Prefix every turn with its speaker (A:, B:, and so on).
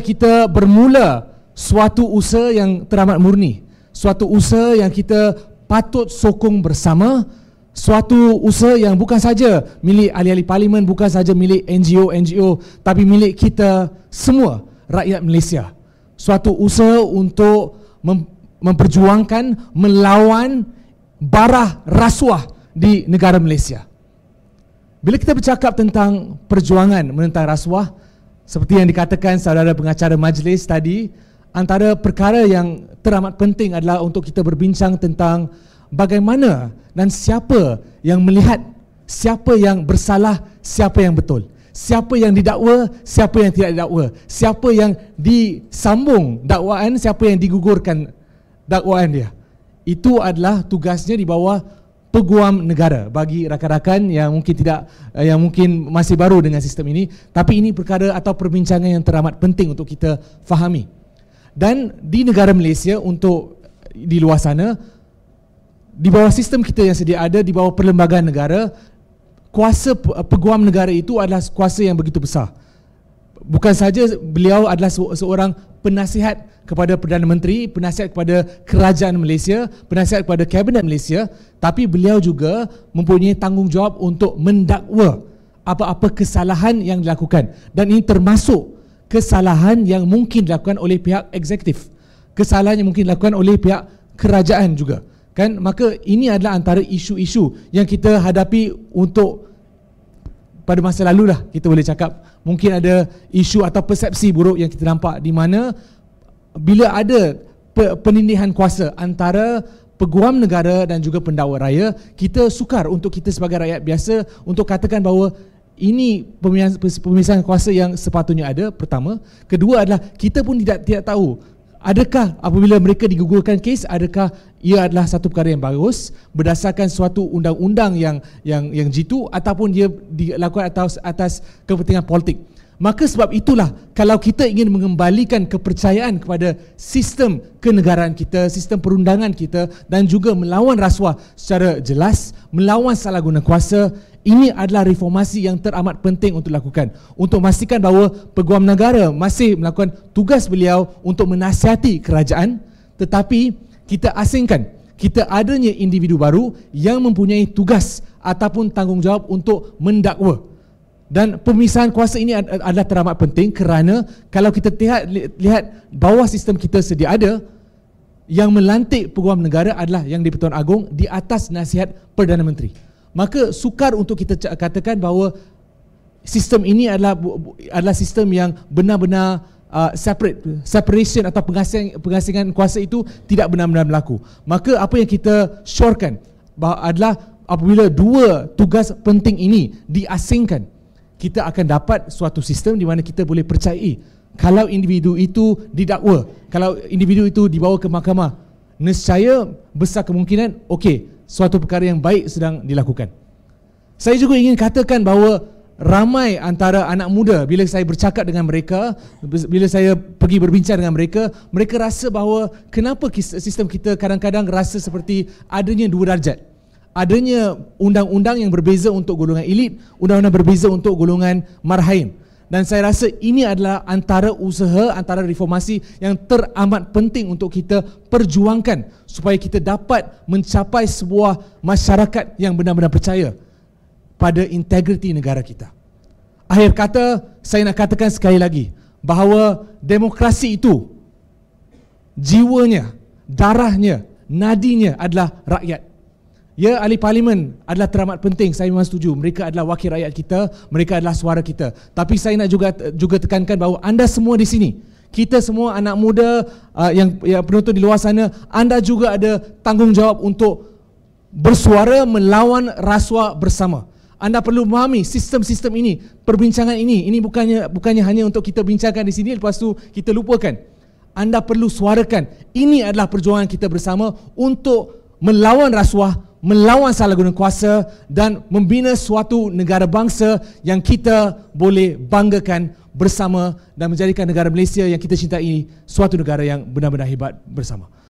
A: kita bermula suatu usaha yang teramat murni, suatu usaha yang kita patut sokong bersama, suatu usaha yang bukan saja milik ahli-ahli parlimen, bukan saja milik NGO-NGO, tapi milik kita semua rakyat Malaysia. Suatu usaha untuk mem- memperjuangkan melawan barah rasuah di negara Malaysia. Bila kita bercakap tentang perjuangan menentang rasuah, seperti yang dikatakan saudara pengacara majlis tadi, antara perkara yang teramat penting adalah untuk kita berbincang tentang bagaimana dan siapa yang melihat siapa yang bersalah, siapa yang betul. Siapa yang didakwa, siapa yang tidak didakwa. Siapa yang disambung dakwaan, siapa yang digugurkan dakwaan dia. Itu adalah tugasnya di bawah peguam negara bagi rakan-rakan yang mungkin tidak eh, yang mungkin masih baru dengan sistem ini tapi ini perkara atau perbincangan yang teramat penting untuk kita fahami dan di negara Malaysia untuk eh, di luar sana di bawah sistem kita yang sedia ada di bawah perlembagaan negara kuasa peguam negara itu adalah kuasa yang begitu besar bukan saja beliau adalah seorang penasihat kepada Perdana Menteri, penasihat kepada Kerajaan Malaysia, penasihat kepada Kabinet Malaysia, tapi beliau juga mempunyai tanggungjawab untuk mendakwa apa-apa kesalahan yang dilakukan. Dan ini termasuk kesalahan yang mungkin dilakukan oleh pihak eksekutif. Kesalahan yang mungkin dilakukan oleh pihak kerajaan juga. Kan? Maka ini adalah antara isu-isu yang kita hadapi untuk pada masa lalu lah kita boleh cakap mungkin ada isu atau persepsi buruk yang kita nampak di mana bila ada penindihan kuasa antara peguam negara dan juga pendakwa raya kita sukar untuk kita sebagai rakyat biasa untuk katakan bahawa ini pemisahan kuasa yang sepatutnya ada pertama kedua adalah kita pun tidak tidak tahu Adakah apabila mereka digugurkan kes adakah ia adalah satu perkara yang bagus berdasarkan suatu undang-undang yang yang yang jitu ataupun dia dilakukan atas atas kepentingan politik. Maka sebab itulah kalau kita ingin mengembalikan kepercayaan kepada sistem kenegaraan kita, sistem perundangan kita dan juga melawan rasuah secara jelas, melawan salah guna kuasa, ini adalah reformasi yang teramat penting untuk lakukan. Untuk memastikan bahawa peguam negara masih melakukan tugas beliau untuk menasihati kerajaan tetapi kita asingkan kita adanya individu baru yang mempunyai tugas ataupun tanggungjawab untuk mendakwa. Dan pemisahan kuasa ini adalah teramat penting kerana kalau kita lihat, lihat bawah sistem kita sedia ada, yang melantik peguam negara adalah yang di-Pertuan Agong di atas nasihat Perdana Menteri. Maka sukar untuk kita katakan bahawa sistem ini adalah adalah sistem yang benar-benar uh, separate separation atau pengasing, pengasingan kuasa itu tidak benar-benar berlaku. Maka apa yang kita syorkan adalah apabila dua tugas penting ini diasingkan kita akan dapat suatu sistem di mana kita boleh percayai kalau individu itu didakwa, kalau individu itu dibawa ke mahkamah, nescaya besar kemungkinan okey, suatu perkara yang baik sedang dilakukan. Saya juga ingin katakan bahawa ramai antara anak muda bila saya bercakap dengan mereka, bila saya pergi berbincang dengan mereka, mereka rasa bahawa kenapa sistem kita kadang-kadang rasa seperti adanya dua darjat adanya undang-undang yang berbeza untuk golongan elit, undang-undang berbeza untuk golongan marhaim. Dan saya rasa ini adalah antara usaha, antara reformasi yang teramat penting untuk kita perjuangkan supaya kita dapat mencapai sebuah masyarakat yang benar-benar percaya pada integriti negara kita. Akhir kata, saya nak katakan sekali lagi bahawa demokrasi itu jiwanya, darahnya, nadinya adalah rakyat. Ya, ahli parlimen adalah teramat penting. Saya memang setuju. Mereka adalah wakil rakyat kita, mereka adalah suara kita. Tapi saya nak juga juga tekankan bahawa anda semua di sini, kita semua anak muda uh, yang yang penonton di luar sana, anda juga ada tanggungjawab untuk bersuara melawan rasuah bersama. Anda perlu memahami sistem-sistem ini, perbincangan ini. Ini bukannya bukannya hanya untuk kita bincangkan di sini lepas tu kita lupakan. Anda perlu suarakan. Ini adalah perjuangan kita bersama untuk melawan rasuah melawan salah guna kuasa dan membina suatu negara bangsa yang kita boleh banggakan bersama dan menjadikan negara Malaysia yang kita cintai ini suatu negara yang benar-benar hebat bersama.